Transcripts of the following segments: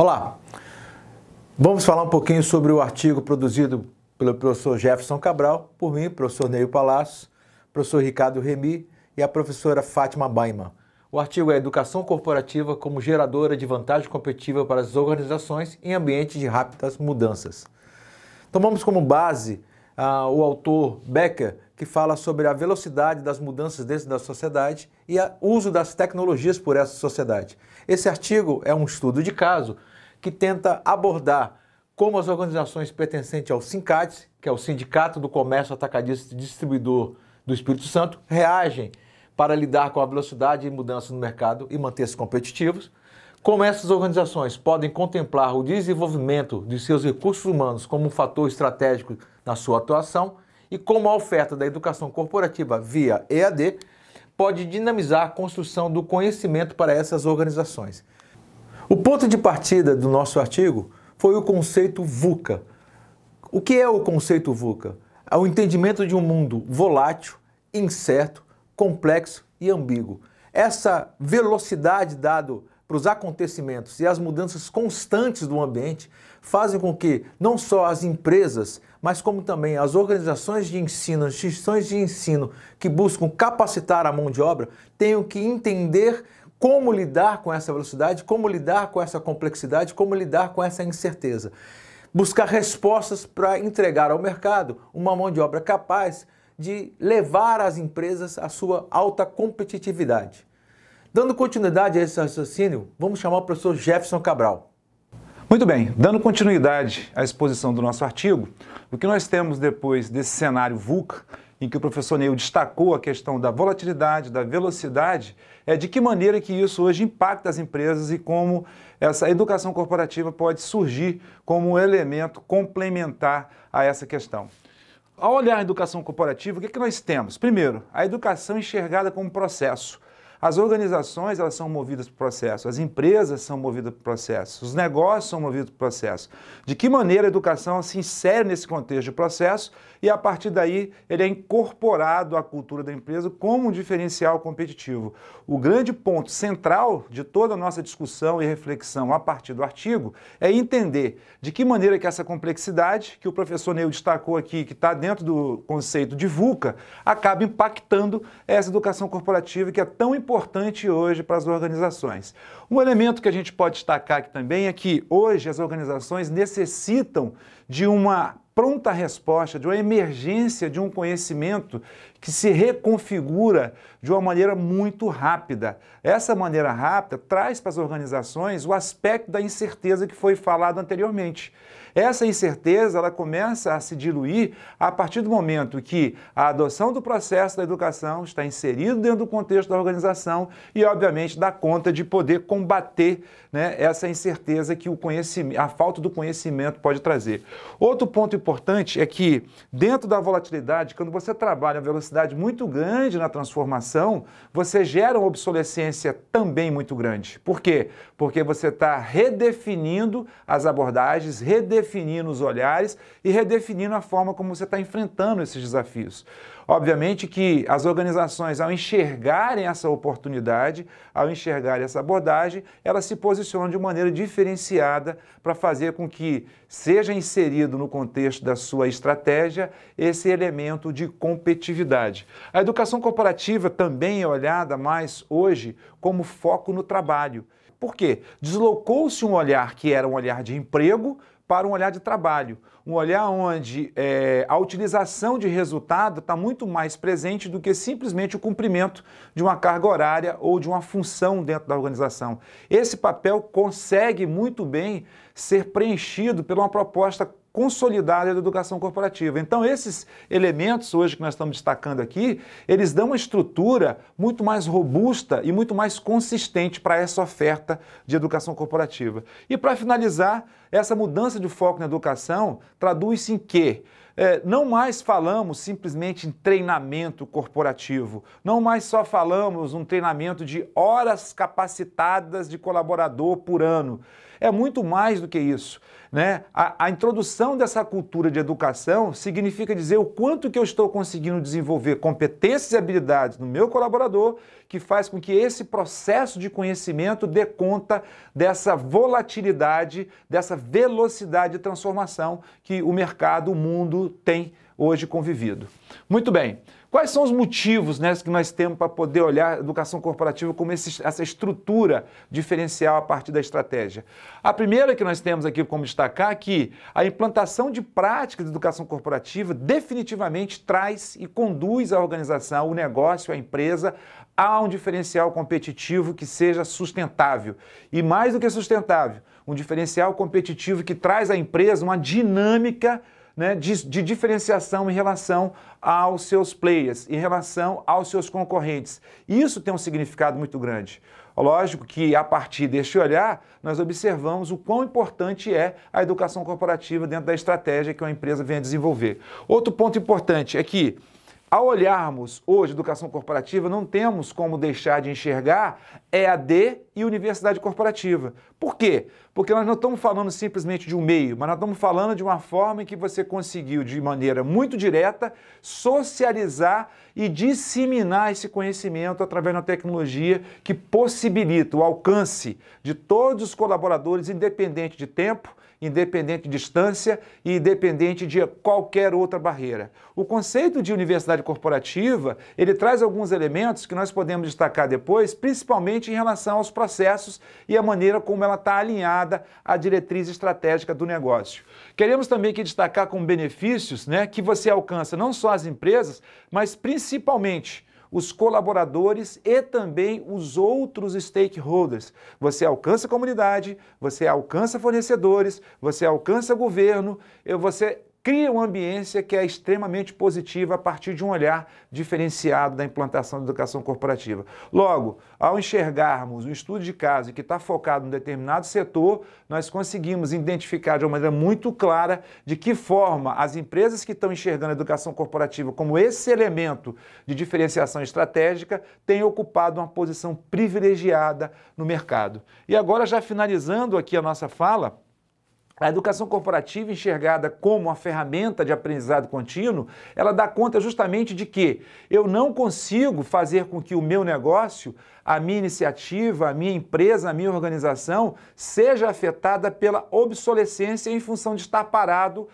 Olá, vamos falar um pouquinho sobre o artigo produzido pelo professor Jefferson Cabral, por mim, professor Neil Palácio, professor Ricardo Remy e a professora Fátima Baiman. O artigo é Educação Corporativa como geradora de vantagem competitiva para as organizações em ambiente de rápidas mudanças. Tomamos então, como base ah, o autor Becker, que fala sobre a velocidade das mudanças dentro da sociedade e o uso das tecnologias por essa sociedade. Esse artigo é um estudo de caso que tenta abordar como as organizações pertencentes ao SINCAT, que é o Sindicato do Comércio Atacadista e Distribuidor do Espírito Santo, reagem para lidar com a velocidade e mudança no mercado e manter-se competitivos. Como essas organizações podem contemplar o desenvolvimento de seus recursos humanos como um fator estratégico na sua atuação e como a oferta da educação corporativa via EAD pode dinamizar a construção do conhecimento para essas organizações ponto de partida do nosso artigo foi o conceito VUCA. O que é o conceito VUCA? É o entendimento de um mundo volátil, incerto, complexo e ambíguo. Essa velocidade dada para os acontecimentos e as mudanças constantes do ambiente fazem com que não só as empresas, mas como também as organizações de ensino, instituições de ensino que buscam capacitar a mão de obra, tenham que entender como lidar com essa velocidade, como lidar com essa complexidade, como lidar com essa incerteza. Buscar respostas para entregar ao mercado uma mão de obra capaz de levar as empresas à sua alta competitividade. Dando continuidade a esse raciocínio, vamos chamar o professor Jefferson Cabral. Muito bem, dando continuidade à exposição do nosso artigo, o que nós temos depois desse cenário VUCA em que o professor Neil destacou a questão da volatilidade, da velocidade, é de que maneira que isso hoje impacta as empresas e como essa educação corporativa pode surgir como um elemento complementar a essa questão. Ao olhar a educação corporativa, o que, é que nós temos? Primeiro, a educação enxergada como processo. As organizações elas são movidas por processo, as empresas são movidas por processo, os negócios são movidos por processo. De que maneira a educação se insere nesse contexto de processo e a partir daí ele é incorporado à cultura da empresa como um diferencial competitivo. O grande ponto central de toda a nossa discussão e reflexão a partir do artigo é entender de que maneira que essa complexidade que o professor Neil destacou aqui, que está dentro do conceito de VUCA, acaba impactando essa educação corporativa que é tão importante importante hoje para as organizações. Um elemento que a gente pode destacar aqui também é que hoje as organizações necessitam de uma pronta resposta, de uma emergência de um conhecimento que se reconfigura de uma maneira muito rápida. Essa maneira rápida traz para as organizações o aspecto da incerteza que foi falado anteriormente. Essa incerteza ela começa a se diluir a partir do momento que a adoção do processo da educação está inserido dentro do contexto da organização e, obviamente, dá conta de poder combater né, essa incerteza que o conhecimento, a falta do conhecimento pode trazer. Outro ponto importante é que, dentro da volatilidade, quando você trabalha a velocidade muito grande na transformação, você gera uma obsolescência também muito grande. Por quê? Porque você está redefinindo as abordagens, redefinindo redefinindo os olhares e redefinindo a forma como você está enfrentando esses desafios. Obviamente que as organizações, ao enxergarem essa oportunidade, ao enxergarem essa abordagem, elas se posicionam de maneira diferenciada para fazer com que seja inserido no contexto da sua estratégia esse elemento de competitividade. A educação corporativa também é olhada mais hoje como foco no trabalho. Por quê? Deslocou-se um olhar que era um olhar de emprego para um olhar de trabalho, um olhar onde é, a utilização de resultado está muito mais presente do que simplesmente o cumprimento de uma carga horária ou de uma função dentro da organização. Esse papel consegue muito bem ser preenchido por uma proposta consolidada da educação corporativa. Então, esses elementos hoje que nós estamos destacando aqui, eles dão uma estrutura muito mais robusta e muito mais consistente para essa oferta de educação corporativa. E para finalizar, essa mudança de foco na educação traduz-se em quê? É, não mais falamos simplesmente em treinamento corporativo, não mais só falamos um treinamento de horas capacitadas de colaborador por ano. É muito mais do que isso. Né? A, a introdução dessa cultura de educação significa dizer o quanto que eu estou conseguindo desenvolver competências e habilidades no meu colaborador que faz com que esse processo de conhecimento dê conta dessa volatilidade, dessa velocidade de transformação que o mercado, o mundo tem hoje convivido. Muito bem. Quais são os motivos né, que nós temos para poder olhar a educação corporativa como esse, essa estrutura diferencial a partir da estratégia? A primeira que nós temos aqui como destacar é que a implantação de práticas de educação corporativa definitivamente traz e conduz a organização, o negócio, a empresa a um diferencial competitivo que seja sustentável. E mais do que sustentável, um diferencial competitivo que traz à empresa uma dinâmica né, de, de diferenciação em relação aos seus players, em relação aos seus concorrentes. Isso tem um significado muito grande. Lógico que a partir deste olhar, nós observamos o quão importante é a educação corporativa dentro da estratégia que uma empresa vem a desenvolver. Outro ponto importante é que, ao olharmos hoje educação corporativa, não temos como deixar de enxergar EAD e universidade corporativa. Por quê? Porque nós não estamos falando simplesmente de um meio, mas nós estamos falando de uma forma em que você conseguiu, de maneira muito direta, socializar e disseminar esse conhecimento através da tecnologia que possibilita o alcance de todos os colaboradores, independente de tempo, independente de distância e independente de qualquer outra barreira. O conceito de universidade corporativa, ele traz alguns elementos que nós podemos destacar depois, principalmente em relação aos processos processos e a maneira como ela está alinhada à diretriz estratégica do negócio. Queremos também aqui destacar com benefícios né, que você alcança não só as empresas, mas principalmente os colaboradores e também os outros stakeholders. Você alcança a comunidade, você alcança fornecedores, você alcança governo, você cria uma ambiência que é extremamente positiva a partir de um olhar diferenciado da implantação da educação corporativa. Logo, ao enxergarmos um estudo de caso que está focado em um determinado setor, nós conseguimos identificar de uma maneira muito clara de que forma as empresas que estão enxergando a educação corporativa como esse elemento de diferenciação estratégica têm ocupado uma posição privilegiada no mercado. E agora, já finalizando aqui a nossa fala, a educação corporativa, enxergada como uma ferramenta de aprendizado contínuo, ela dá conta justamente de que eu não consigo fazer com que o meu negócio, a minha iniciativa, a minha empresa, a minha organização seja afetada pela obsolescência em função de estar parado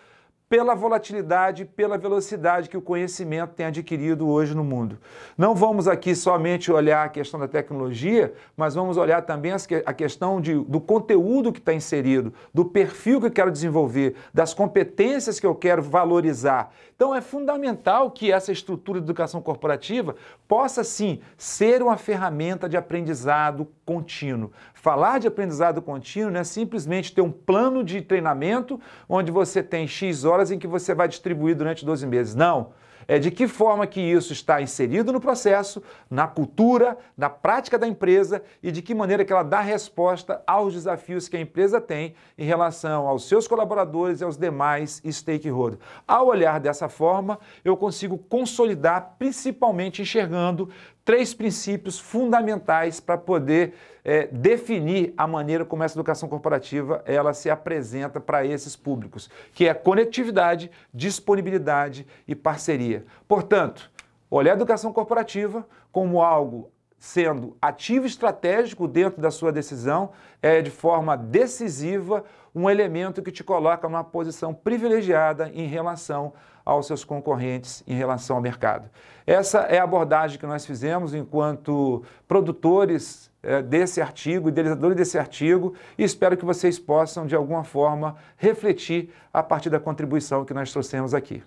pela volatilidade, pela velocidade que o conhecimento tem adquirido hoje no mundo. Não vamos aqui somente olhar a questão da tecnologia, mas vamos olhar também a questão de, do conteúdo que está inserido, do perfil que eu quero desenvolver, das competências que eu quero valorizar. Então é fundamental que essa estrutura de educação corporativa possa sim ser uma ferramenta de aprendizado contínuo. Falar de aprendizado contínuo não é simplesmente ter um plano de treinamento onde você tem X horas horas em que você vai distribuir durante 12 meses. Não. É de que forma que isso está inserido no processo, na cultura, na prática da empresa e de que maneira que ela dá resposta aos desafios que a empresa tem em relação aos seus colaboradores e aos demais stakeholders. Ao olhar dessa forma, eu consigo consolidar, principalmente enxergando três princípios fundamentais para poder é, definir a maneira como essa educação corporativa ela se apresenta para esses públicos, que é conectividade, disponibilidade e parceria. Portanto, olhar a educação corporativa como algo sendo ativo estratégico dentro da sua decisão, é de forma decisiva um elemento que te coloca numa posição privilegiada em relação aos seus concorrentes, em relação ao mercado. Essa é a abordagem que nós fizemos enquanto produtores é, desse artigo, idealizadores desse artigo, e espero que vocês possam, de alguma forma, refletir a partir da contribuição que nós trouxemos aqui.